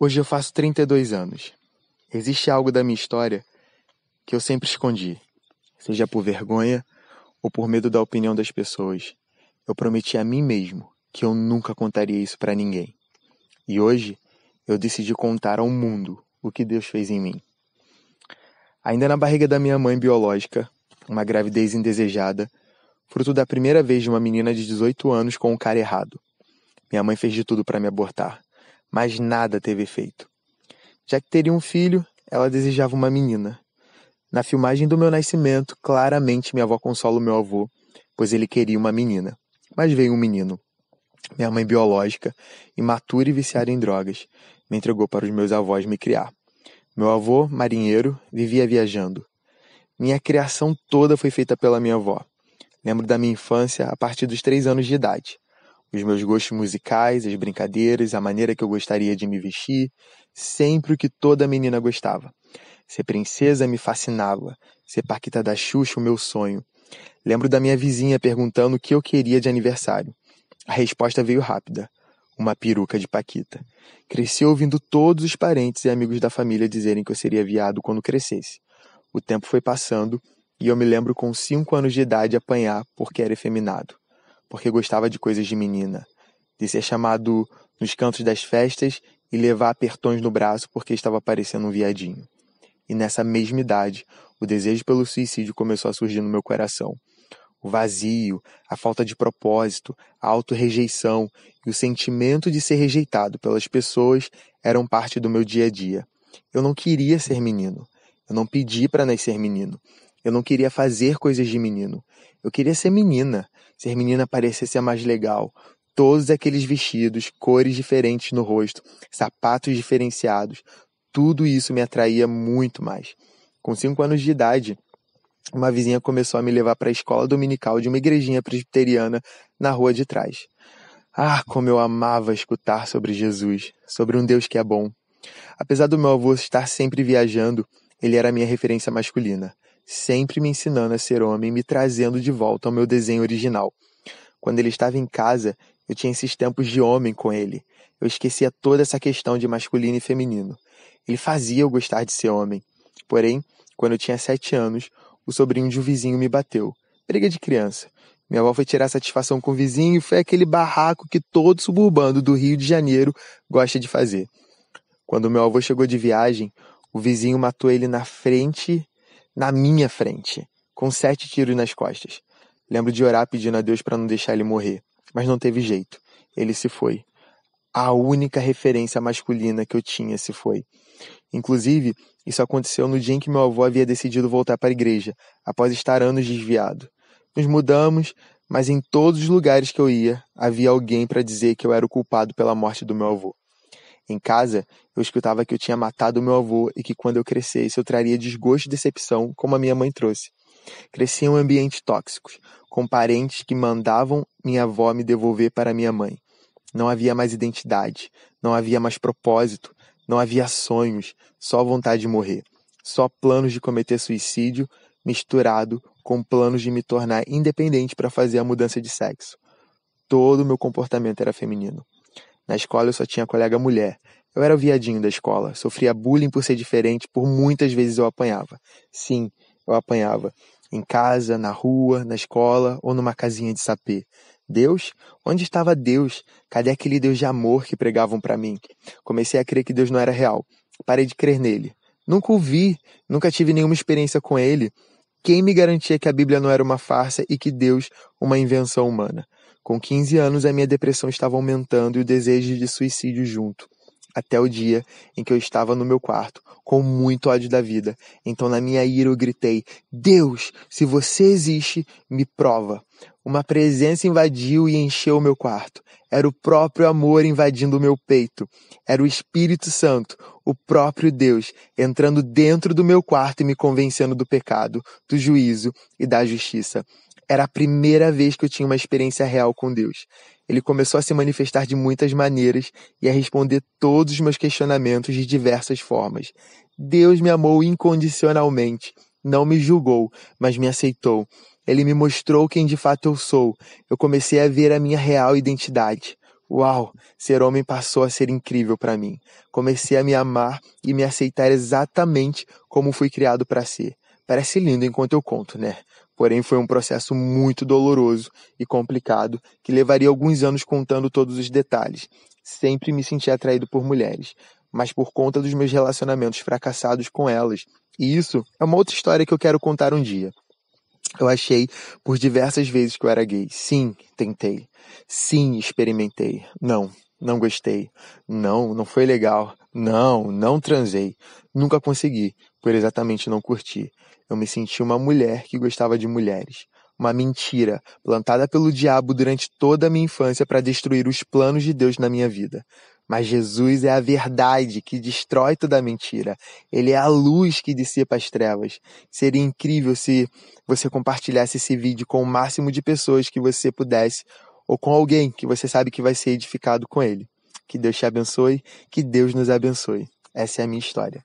Hoje eu faço 32 anos. Existe algo da minha história que eu sempre escondi, seja por vergonha ou por medo da opinião das pessoas. Eu prometi a mim mesmo que eu nunca contaria isso para ninguém. E hoje eu decidi contar ao mundo o que Deus fez em mim. Ainda na barriga da minha mãe biológica, uma gravidez indesejada, fruto da primeira vez de uma menina de 18 anos com um cara errado. Minha mãe fez de tudo para me abortar mas nada teve efeito. Já que teria um filho, ela desejava uma menina. Na filmagem do meu nascimento, claramente minha avó consola o meu avô, pois ele queria uma menina, mas veio um menino. Minha mãe biológica, imatura e viciada em drogas, me entregou para os meus avós me criar. Meu avô, marinheiro, vivia viajando. Minha criação toda foi feita pela minha avó. Lembro da minha infância a partir dos três anos de idade os meus gostos musicais, as brincadeiras, a maneira que eu gostaria de me vestir, sempre o que toda menina gostava. Ser princesa me fascinava, ser Paquita da Xuxa o meu sonho. Lembro da minha vizinha perguntando o que eu queria de aniversário. A resposta veio rápida: uma peruca de Paquita. Cresci ouvindo todos os parentes e amigos da família dizerem que eu seria viado quando crescesse. O tempo foi passando e eu me lembro com cinco anos de idade apanhar porque era efeminado porque gostava de coisas de menina, de ser chamado nos cantos das festas e levar apertões no braço porque estava parecendo um viadinho. E nessa mesma idade, o desejo pelo suicídio começou a surgir no meu coração. O vazio, a falta de propósito, a autorrejeição e o sentimento de ser rejeitado pelas pessoas eram parte do meu dia a dia. Eu não queria ser menino. Eu não pedi para nascer menino. Eu não queria fazer coisas de menino. Eu queria ser menina. Ser menina parecia ser mais legal. Todos aqueles vestidos, cores diferentes no rosto, sapatos diferenciados, tudo isso me atraía muito mais. Com cinco anos de idade, uma vizinha começou a me levar para a escola dominical de uma igrejinha presbiteriana na rua de trás. Ah, como eu amava escutar sobre Jesus, sobre um Deus que é bom. Apesar do meu avô estar sempre viajando, ele era a minha referência masculina sempre me ensinando a ser homem e me trazendo de volta ao meu desenho original. Quando ele estava em casa, eu tinha esses tempos de homem com ele. Eu esquecia toda essa questão de masculino e feminino. Ele fazia eu gostar de ser homem. Porém, quando eu tinha sete anos, o sobrinho de um vizinho me bateu. Briga de criança. Minha avó foi tirar satisfação com o vizinho e foi aquele barraco que todo suburbano do Rio de Janeiro gosta de fazer. Quando meu avô chegou de viagem, o vizinho matou ele na frente na minha frente, com sete tiros nas costas. Lembro de orar pedindo a Deus para não deixar ele morrer, mas não teve jeito. Ele se foi. A única referência masculina que eu tinha se foi. Inclusive, isso aconteceu no dia em que meu avô havia decidido voltar para a igreja, após estar anos desviado. Nos mudamos, mas em todos os lugares que eu ia, havia alguém para dizer que eu era o culpado pela morte do meu avô. Em casa, eu escutava que eu tinha matado meu avô e que quando eu crescesse eu traria desgosto e decepção, como a minha mãe trouxe. Cresci em um ambiente tóxico, com parentes que mandavam minha avó me devolver para minha mãe. Não havia mais identidade, não havia mais propósito, não havia sonhos, só vontade de morrer, só planos de cometer suicídio misturado com planos de me tornar independente para fazer a mudança de sexo. Todo o meu comportamento era feminino. Na escola eu só tinha colega mulher. Eu era o viadinho da escola, sofria bullying por ser diferente, por muitas vezes eu apanhava. Sim, eu apanhava. Em casa, na rua, na escola ou numa casinha de sapê. Deus? Onde estava Deus? Cadê aquele Deus de amor que pregavam para mim? Comecei a crer que Deus não era real. Parei de crer nele. Nunca o vi, nunca tive nenhuma experiência com ele. Quem me garantia que a Bíblia não era uma farsa e que Deus uma invenção humana? Com 15 anos, a minha depressão estava aumentando e o desejo de suicídio junto. Até o dia em que eu estava no meu quarto, com muito ódio da vida. Então, na minha ira, eu gritei: Deus, se você existe, me prova. Uma presença invadiu e encheu o meu quarto. Era o próprio amor invadindo o meu peito. Era o Espírito Santo, o próprio Deus, entrando dentro do meu quarto e me convencendo do pecado, do juízo e da justiça. Era a primeira vez que eu tinha uma experiência real com Deus. Ele começou a se manifestar de muitas maneiras e a responder todos os meus questionamentos de diversas formas. Deus me amou incondicionalmente, não me julgou, mas me aceitou. Ele me mostrou quem de fato eu sou. Eu comecei a ver a minha real identidade. Uau, ser homem passou a ser incrível para mim. Comecei a me amar e me aceitar exatamente como fui criado para ser. Parece lindo enquanto eu conto, né? Porém, foi um processo muito doloroso e complicado que levaria alguns anos contando todos os detalhes. Sempre me senti atraído por mulheres, mas por conta dos meus relacionamentos fracassados com elas. E isso é uma outra história que eu quero contar um dia. Eu achei por diversas vezes que eu era gay. Sim, tentei. Sim, experimentei. Não, não gostei, não, não foi legal, não, não transei, nunca consegui, por exatamente não curtir. Eu me senti uma mulher que gostava de mulheres. Uma mentira plantada pelo diabo durante toda a minha infância para destruir os planos de Deus na minha vida. Mas Jesus é a verdade que destrói toda mentira. Ele é a luz que dissipa as trevas. Seria incrível se você compartilhasse esse vídeo com o máximo de pessoas que você pudesse ou com alguém que você sabe que vai ser edificado com ele. Que Deus te abençoe, que Deus nos abençoe. Essa é a minha história.